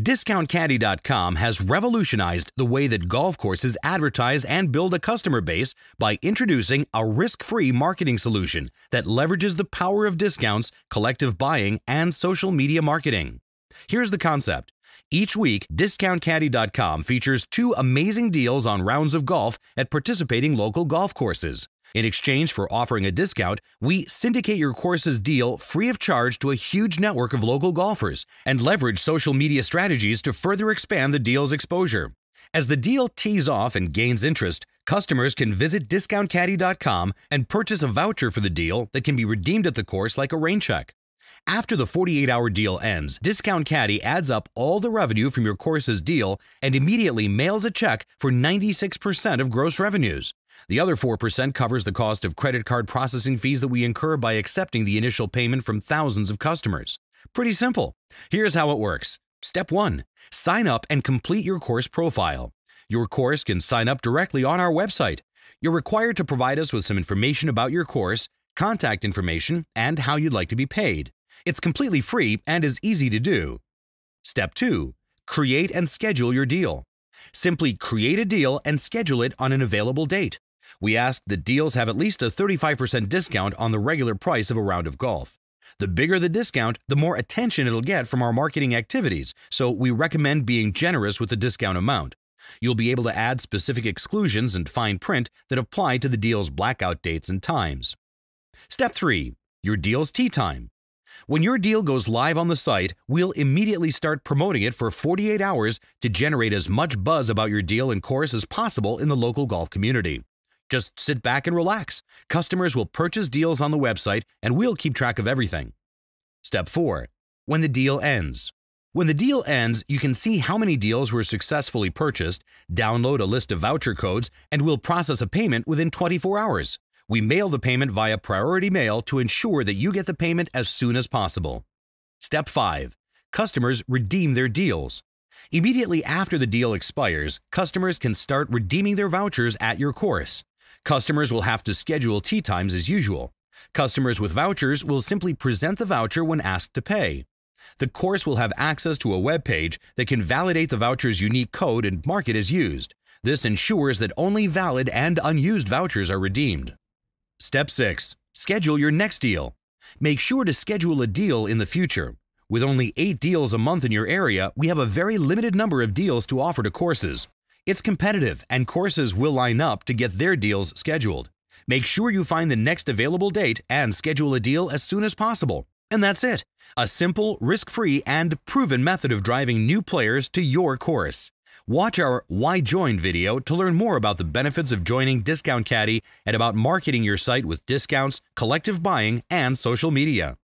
DiscountCaddy.com has revolutionized the way that golf courses advertise and build a customer base by introducing a risk free marketing solution that leverages the power of discounts, collective buying, and social media marketing. Here's the concept each week, DiscountCaddy.com features two amazing deals on rounds of golf at participating local golf courses. In exchange for offering a discount, we syndicate your course's deal free of charge to a huge network of local golfers and leverage social media strategies to further expand the deal's exposure. As the deal tees off and gains interest, customers can visit discountcaddy.com and purchase a voucher for the deal that can be redeemed at the course like a rain check. After the 48 hour deal ends, Discount Caddy adds up all the revenue from your course's deal and immediately mails a check for 96% of gross revenues. The other 4% covers the cost of credit card processing fees that we incur by accepting the initial payment from thousands of customers. Pretty simple. Here's how it works. Step 1. Sign up and complete your course profile. Your course can sign up directly on our website. You're required to provide us with some information about your course, contact information, and how you'd like to be paid. It's completely free and is easy to do. Step 2. Create and schedule your deal. Simply create a deal and schedule it on an available date. We ask that deals have at least a 35% discount on the regular price of a round of golf. The bigger the discount, the more attention it'll get from our marketing activities, so we recommend being generous with the discount amount. You'll be able to add specific exclusions and fine print that apply to the deal's blackout dates and times. Step 3. Your deal's tea time. When your deal goes live on the site, we'll immediately start promoting it for 48 hours to generate as much buzz about your deal and course as possible in the local golf community. Just sit back and relax. Customers will purchase deals on the website and we'll keep track of everything. Step 4. When the deal ends. When the deal ends, you can see how many deals were successfully purchased, download a list of voucher codes, and we'll process a payment within 24 hours. We mail the payment via priority mail to ensure that you get the payment as soon as possible. Step 5. Customers redeem their deals. Immediately after the deal expires, customers can start redeeming their vouchers at your course. Customers will have to schedule tea times as usual. Customers with vouchers will simply present the voucher when asked to pay. The course will have access to a web page that can validate the voucher's unique code and mark it as used. This ensures that only valid and unused vouchers are redeemed. Step 6. Schedule your next deal. Make sure to schedule a deal in the future. With only 8 deals a month in your area, we have a very limited number of deals to offer to courses. It's competitive, and courses will line up to get their deals scheduled. Make sure you find the next available date and schedule a deal as soon as possible. And that's it. A simple, risk-free, and proven method of driving new players to your course. Watch our Why Join video to learn more about the benefits of joining Discount Caddy and about marketing your site with discounts, collective buying, and social media.